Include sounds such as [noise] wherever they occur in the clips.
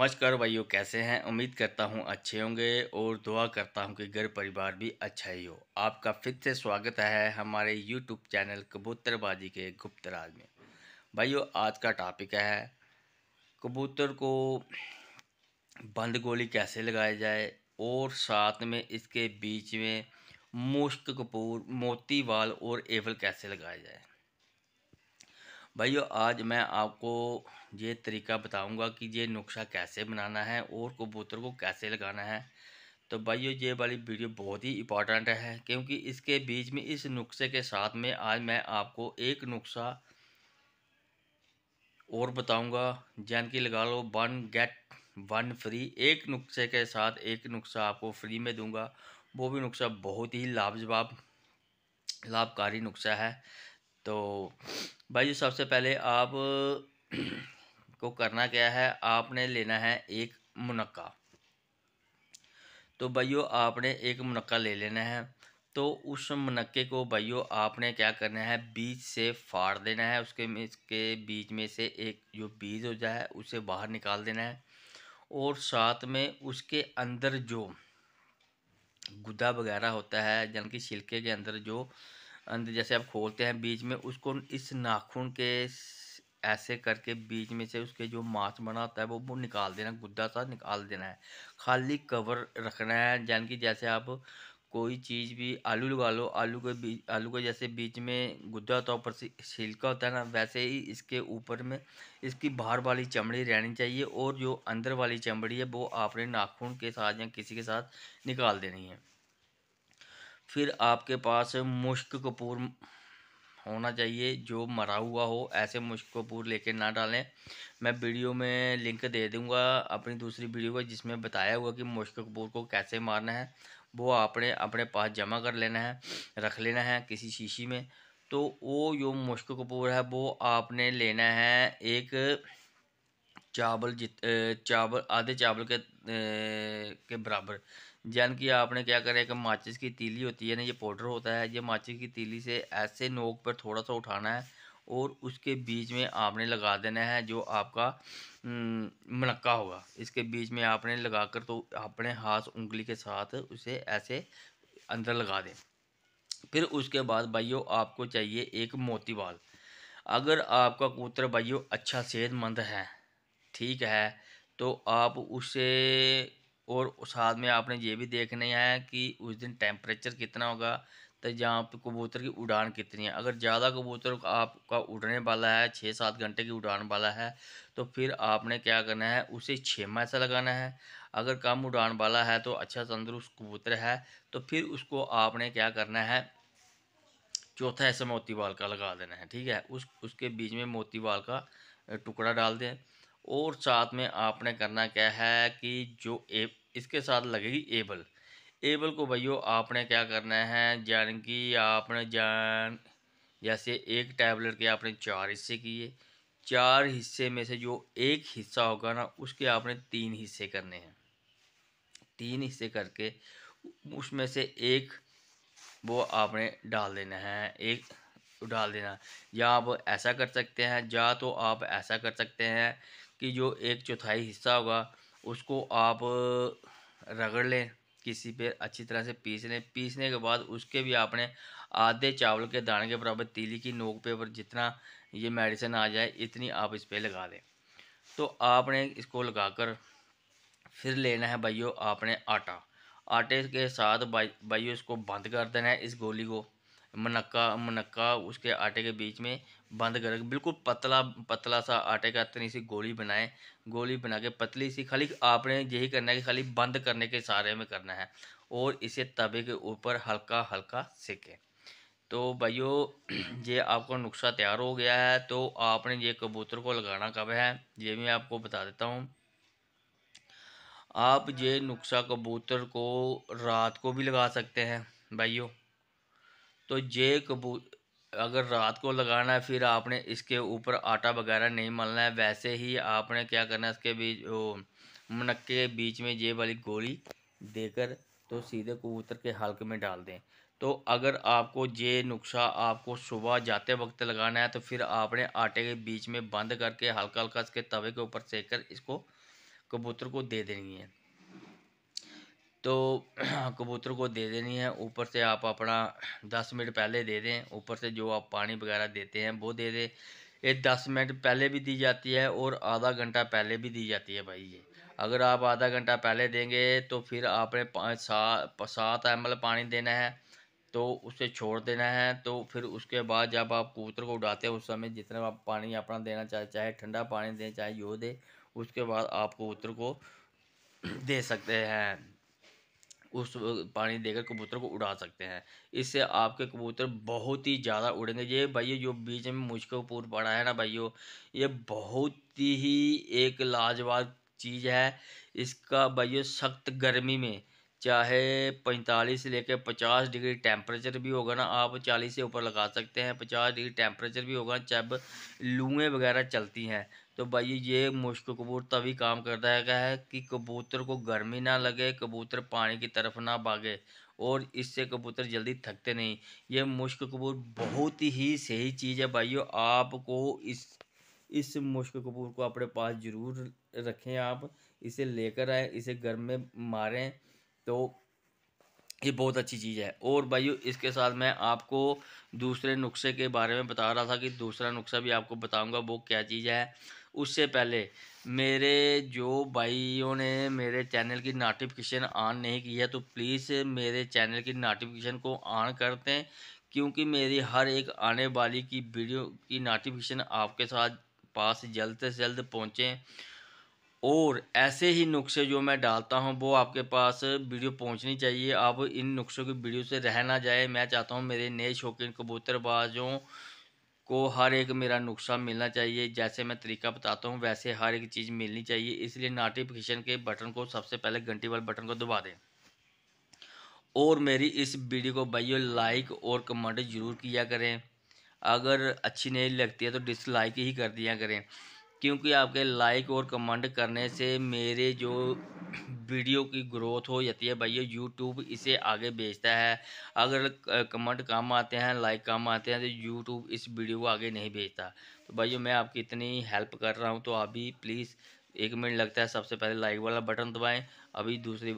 नमस्कार भाइयों कैसे हैं उम्मीद करता हूं अच्छे होंगे और दुआ करता हूं कि घर परिवार भी अच्छा ही हो आपका फिर से स्वागत है हमारे यूट्यूब चैनल कबूतरबाजी के गुप्त राज में भाइयों आज का टॉपिक है कबूतर को बंद गोली कैसे लगाई जाए और साथ में इसके बीच में मुश्क कपूर मोती वाल और एवल कैसे लगाया जाए भाइयों आज मैं आपको ये तरीका बताऊंगा कि ये नुस्खा कैसे बनाना है और कबूतर को कैसे लगाना है तो भाइयों ये वाली वीडियो बहुत ही इम्पॉर्टेंट है क्योंकि इसके बीच में इस नुस्खे के साथ में आज मैं आपको एक नुस्खा और बताऊंगा जैन की लगा लो वन गेट वन फ्री एक नुस्खे के साथ एक नुस्खा आपको फ्री में दूंगा वो भी नुस्खा बहुत ही लाभजवाब लाभकारी नुस्खा है तो भाई सबसे पहले आप [clears throat] को करना क्या है आपने लेना है एक मुनक्का तो भाइयों आपने एक मुनक्का ले लेना है तो उस मुनक्के को भाइयों आपने क्या करना है बीज से फाड़ देना है उसके में इसके बीज में से एक जो बीज हो जाए उसे बाहर निकाल देना है और साथ में उसके अंदर जो गुदा वगैरह होता है यानी कि छिलके के अंदर जो અંદર જેસે આપ ખોલતે હે બીચ મે ઉસકો ઇસ નાખૂન કે ऐसे करके बीच में से उसके जो मांस બનેતા હે વો નિકાલ દેના ગુદડા સા નિકાલ દેના હે ખાલી કવર રાખના હે જાન કે જેસે આપ કોઈ ચીજ ભી आलू लूળો आलू કે બીજ आलू કે જેસે બીચ મે ગુદડા તો ઉપરથી શેલકા હોતા હે ना वैसे ही इसके ऊपर में इसकी બહાર વાલી ચામડી રહેਣੀ જોઈએ ઓર જો અંદર વાલી ચામડી હે વો આપને નાખૂન કે સાથ ਜਾਂ kisi ke saath nikal deni hai फिर आपके पास मुश्क कपूर होना चाहिए जो मरा हुआ हो ऐसे मुश्क कपूर लेके ना डालें मैं वीडियो में लिंक दे दूंगा अपनी दूसरी वीडियो का जिसमें बताया हुआ कि मुश्क कपूर को कैसे मारना है वो आपने अपने पास जमा कर लेना है रख लेना है किसी शीशी में तो वो जो मुश्क कपूर है वो आपने लेना है एक चावल जित चावल आधे चावल के के बराबर जान की आपने क्या करें कि माचिस की तीली होती है ना ये पाउडर होता है ये माचिस की तीली से ऐसे नोक पर थोड़ा सा उठाना है और उसके बीच में आपने लगा देना है जो आपका मनक्का होगा इसके बीच में आपने लगाकर तो अपने हाथ उंगली के साथ उसे ऐसे अंदर लगा दें फिर उसके बाद भाइयों आपको चाहिए एक मोती बाल अगर आपका कबूतर भाइयों अच्छा सेहतमंद है ठीक है तो आप उसे और साथ में आपने ये भी देखना है कि उस दिन टेम्परेचर कितना होगा तो जहाँ पे कबूतर की उड़ान कितनी है अगर ज़्यादा कबूतर आपका उड़ने वाला है छः सात घंटे की उड़ान वाला है तो फिर आपने क्या करना है उसे माह से लगाना है अगर कम उड़ान वाला है तो अच्छा तंदुरुस्त कबूतर है तो फिर उसको आपने क्या करना है चौथा ऐसे मोती बाल का लगा देना है ठीक है उस उसके बीच में मोती बाल का टुकड़ा डाल दें और साथ में आपने करना क्या है कि जो एक इसके साथ लगेगी एबल एबल को भैया आपने क्या करना है जान कि आपने जान जैसे एक टैबलेट के आपने चार हिस्से किए चार हिस्से में से जो एक हिस्सा होगा ना उसके आपने तीन हिस्से करने हैं तीन हिस्से करके उसमें से एक वो आपने डाल देना है एक डाल देना या आप ऐसा कर सकते हैं या तो आप ऐसा कर सकते हैं कि जो एक चौथाई हिस्सा होगा उसको आप रगड़ लें किसी पे अच्छी तरह से पीस लें पीसने के बाद उसके भी आपने आधे चावल के दाने के बराबर तीली की नोक पे पर जितना ये मेडिसिन आ जाए इतनी आप इस पर लगा दें तो आपने इसको लगाकर फिर लेना है भाइयों आपने आटा आटे के साथ भाइयों इसको बंद कर देना है इस गोली को मनक्का मनक्का उसके आटे के बीच में बंद कर बिल्कुल पतला पतला सा आटे का इतनी सी गोली बनाए गोली बना के पतली सी खाली आपने यही करना है कि खाली बंद करने के सहारे में करना है और इसे तवे के ऊपर हल्का हल्का सेकें तो भाइयों [clears throat] ये आपका नुस्खा तैयार हो गया है तो आपने ये कबूतर को लगाना कब है ये मैं आपको बता देता हूँ आप ये नुस्खा कबूतर को रात को भी लगा सकते हैं भाइयों तो ये कबूतर अगर रात को लगाना है फिर आपने इसके ऊपर आटा वगैरह नहीं मलना है वैसे ही आपने क्या करना है इसके बीच मनक्के बीच में ये वाली गोली देकर तो सीधे कबूतर के हल्क में डाल दें तो अगर आपको ये नुस्खा आपको सुबह जाते वक्त लगाना है तो फिर आपने आटे के बीच में बंद करके हल्का हल्का इसके तवे के ऊपर सेक कर इसको कबूतर को दे देनी है तो [clears throat] कबूतर को दे देनी है ऊपर से आप अपना दस मिनट पहले दे दें ऊपर से जो आप पानी वगैरह देते हैं वो दे दें ये दस मिनट पहले भी दी जाती है और आधा घंटा पहले भी दी जाती है भाई ये अगर आप आधा घंटा पहले देंगे तो फिर आपने पाँच सात सात एम पानी देना है तो उसे छोड़ देना है तो फिर उसके बाद जब आप कबूतर को उड़ाते हैं उस समय जितना आप पानी अपना देना चाहे चाहे ठंडा पानी दें चाहे यो दे उसके बाद आप कबूतर को [clears throat] दे सकते हैं उस पानी देकर कबूतर को उड़ा सकते हैं इससे आपके कबूतर बहुत ही ज़्यादा उड़ेंगे ये भाइयों जो बीच में मुझको पूर पड़ा है ना भाइयों ये बहुत ही एक लाजवाब चीज़ है इसका भाइयों सख्त गर्मी में चाहे पैंतालीस से लेकर पचास डिग्री टेम्परेचर भी होगा ना आप चालीस से ऊपर लगा सकते हैं पचास डिग्री टेम्परेचर भी होगा जब लूएँ वगैरह चलती हैं तो भाई ये मुश्क कबूतर तभी काम करता है कि कबूतर को गर्मी ना लगे कबूतर पानी की तरफ ना भागे और इससे कबूतर जल्दी थकते नहीं ये मुश्क कबूर बहुत ही सही चीज़ है भाइयों आपको इस इस मुश्क कबूर को अपने पास ज़रूर रखें आप इसे लेकर आए इसे गर्म में मारें तो ये बहुत अच्छी चीज़ है और भाई इसके साथ मैं आपको दूसरे नुस्खे के बारे में बता रहा था कि दूसरा नुस्खा भी आपको बताऊंगा वो क्या चीज़ है उससे पहले मेरे जो भाइयों ने मेरे चैनल की नोटिफिकेशन ऑन नहीं की है तो प्लीज़ मेरे चैनल की नोटिफिकेशन को ऑन कर दें क्योंकि मेरी हर एक आने वाली की वीडियो की नोटिफिकेशन आपके साथ पास जल्द से जल्द पहुँचें और ऐसे ही नुस्खे जो मैं डालता हूँ वो आपके पास वीडियो पहुँचनी चाहिए आप इन नुस्खों की वीडियो से रह ना जाए मैं चाहता हूँ मेरे नए शौकीन कबूतरबाजों को हर एक मेरा नुस्खा मिलना चाहिए जैसे मैं तरीका बताता हूँ वैसे हर एक चीज़ मिलनी चाहिए इसलिए नोटिफिकेशन के बटन को सबसे पहले घंटी वाले बटन को दबा दें और मेरी इस वीडियो को भाइयों लाइक और कमेंट जरूर किया करें अगर अच्छी नहीं लगती है तो डिसलाइक ही कर दिया करें क्योंकि आपके लाइक और कमेंट करने से मेरे जो वीडियो की ग्रोथ हो जाती है भैया यूट्यूब इसे आगे बेचता है अगर कमेंट कम आते हैं लाइक कम आते हैं तो यूट्यूब इस वीडियो को आगे नहीं बेचता तो भाई मैं आपकी इतनी हेल्प कर रहा हूँ तो आप भी प्लीज़ एक मिनट लगता है सबसे पहले लाइक वाला बटन दबाएं अभी दूसरी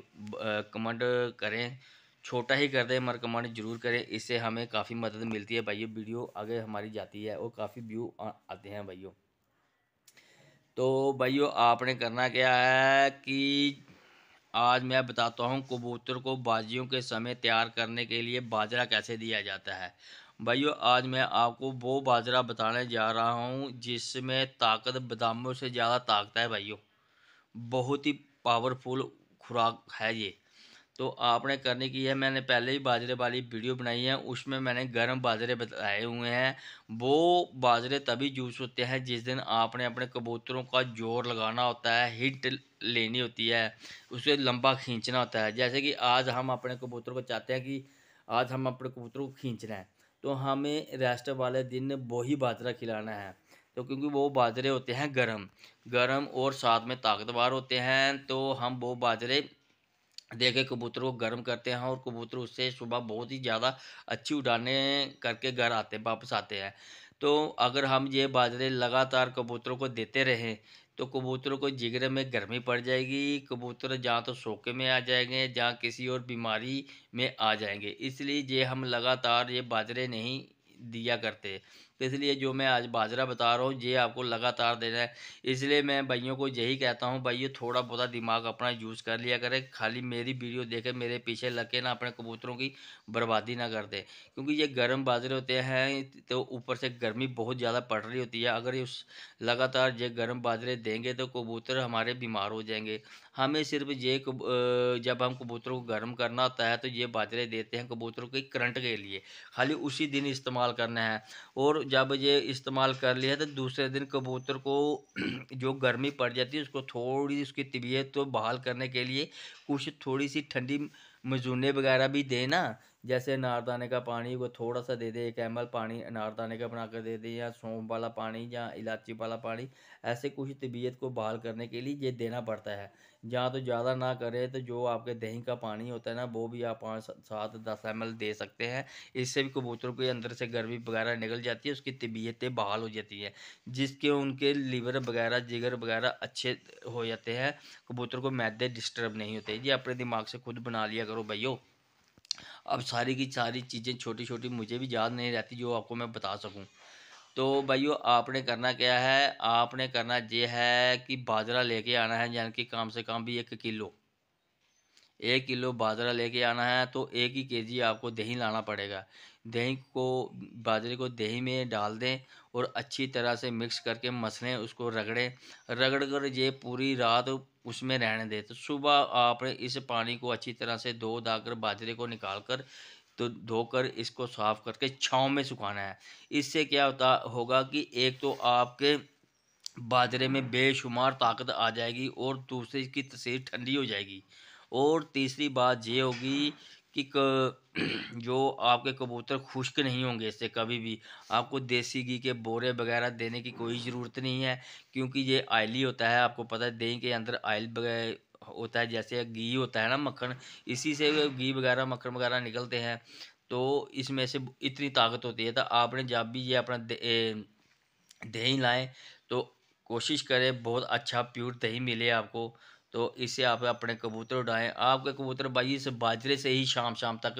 कमेंट करें छोटा ही कर दें मगर कमेंट जरूर करें इससे हमें काफ़ी मदद मिलती है भाइयों वीडियो आगे हमारी जाती है और काफ़ी व्यू आते हैं भाइयों तो भाइयों आपने करना क्या है कि आज मैं बताता हूँ कबूतर को बाजियों के समय तैयार करने के लिए बाजरा कैसे दिया जाता है भाइयों आज मैं आपको वो बाजरा बताने जा रहा हूँ जिसमें ताकत बदामों से ज़्यादा ताकत है भाइयों बहुत ही पावरफुल खुराक है ये तो आपने करने की है मैंने पहले ही बाजरे वाली वीडियो बनाई है उसमें मैंने गर्म बाजरे बताए हुए हैं वो बाजरे तभी यूज़ होते हैं जिस दिन आपने अपने कबूतरों का जोर लगाना होता है हिट लेनी होती है उसे लंबा खींचना होता है जैसे कि आज हम अपने कबूतरों को चाहते हैं कि आज हम अपने कबूतरों को खींचना है तो हमें रेस्ट वाले दिन वही बाजरा खिलाना है तो क्योंकि वो बाजरे होते हैं गर्म गर्म और साथ में ताकतवर होते हैं तो हम वो बाजरे देखे कबूतरों को गर्म करते हैं और कबूतर उससे सुबह बहुत ही ज़्यादा अच्छी उड़ाने करके घर आते वापस आते हैं तो अगर हम ये बाजरे लगातार कबूतरों को देते रहें तो कबूतरों को जिगरे में गर्मी पड़ जाएगी कबूतर जहाँ तो सोके में आ जाएंगे जहाँ किसी और बीमारी में आ जाएंगे इसलिए ये हम लगातार ये बाजरे नहीं दिया करते तो इसलिए जो मैं आज बाजरा बता रहा हूँ ये आपको लगातार देना है इसलिए मैं भाइयों को यही कहता हूँ भाइयों थोड़ा बहुत दिमाग अपना यूज़ कर लिया करें खाली मेरी वीडियो देखें मेरे पीछे लग के ना अपने कबूतरों की बर्बादी ना कर दें क्योंकि ये गर्म बाजरे होते हैं तो ऊपर से गर्मी बहुत ज़्यादा पड़ रही होती है अगर ये लगातार ये गर्म बाजरे देंगे तो कबूतर हमारे बीमार हो जाएंगे हमें सिर्फ ये जब हम कबूतरों को गर्म करना होता है तो ये बाजरे देते हैं कबूतरों के करंट के लिए खाली उसी दिन इस्तेमाल करना है और जब ये इस्तेमाल कर लिया तो दूसरे दिन कबूतर को [clears throat] जो गर्मी पड़ जाती है उसको थोड़ी उसकी तबीयत तो बहाल करने के लिए कुछ थोड़ी सी ठंडी मजूने वगैरह भी देना जैसे अनारदाने का पानी वो थोड़ा सा दे दे एक एम पानी अनारदाने का बनाकर दे दे या सौंप वाला पानी या इलायची वाला पानी ऐसे कुछ तबीयत को बहाल करने के लिए ये देना पड़ता है जहाँ तो ज़्यादा ना करें तो जो आपके दही का पानी होता है ना वो भी आप पाँच सात दस एम दे सकते हैं इससे भी कबूतरों के अंदर से गर्मी वगैरह निकल जाती है उसकी तबीयतें बहाल हो जाती हैं जिसके उनके लीवर वगैरह जिगर वगैरह अच्छे हो जाते हैं कबूतर को मैदे डिस्टर्ब नहीं होते जी अपने दिमाग से खुद बना लिया करो भैया अब सारी की सारी चीज़ें छोटी छोटी मुझे भी याद नहीं रहती जो आपको मैं बता सकूँ तो भाइयों आपने करना क्या है आपने करना ये है कि बाजरा लेके आना है यानी कि कम से कम भी एक किलो एक किलो बाजरा लेके आना है तो एक ही केजी आपको दही लाना पड़ेगा दही को बाजरे को दही में डाल दें और अच्छी तरह से मिक्स करके मसलें उसको रगड़ें रगड़ कर ये पूरी रात उसमें रहने दे तो सुबह आप इस पानी को अच्छी तरह से धो धाकर बाजरे को निकाल कर तो धोकर इसको साफ़ करके छाँव में सुखाना है इससे क्या होता होगा कि एक तो आपके बाजरे में बेशुमार ताकत आ जाएगी और दूसरी की तस्वीर ठंडी हो जाएगी और तीसरी बात ये होगी कि [clears throat] जो आपके कबूतर खुश्क नहीं होंगे इससे कभी भी आपको देसी घी के बोरे वगैरह देने की कोई ज़रूरत नहीं है क्योंकि ये आयली होता है आपको पता है दही के अंदर आयल होता है जैसे घी होता है ना मक्खन इसी से घी वगैरह मक्खन वगैरह निकलते हैं तो इसमें से इतनी ताकत होती है तो आपने जब भी ये अपना दही लाएँ तो कोशिश करें बहुत अच्छा प्योर दही मिले आपको तो इससे आप अपने कबूतर उड़ाएं आपके कबूतर भाई इस बाजरे से ही शाम शाम तक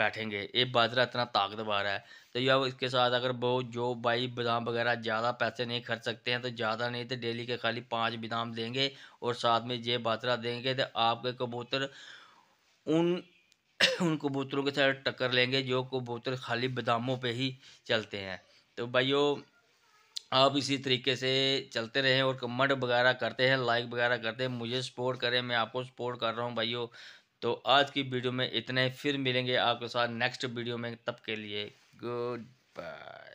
बैठेंगे ये बाजरा इतना ताकतवर है तो या इसके साथ अगर वो जो भाई बादाम वगैरह ज़्यादा पैसे नहीं खर्च सकते हैं तो ज़्यादा नहीं तो डेली के खाली पाँच बादाम देंगे और साथ में ये बाजरा देंगे तो आपके कबूतर उन [coughs] उन कबूतरों के साथ टक्कर लेंगे जो कबूतर खाली बादामों पर ही चलते हैं तो वो आप इसी तरीके से चलते रहें और कमेंट वगैरह करते हैं लाइक वगैरह करते हैं मुझे सपोर्ट करें मैं आपको सपोर्ट कर रहा हूं भाइयों तो आज की वीडियो में इतने फिर मिलेंगे आपके साथ नेक्स्ट वीडियो में तब के लिए गुड बाय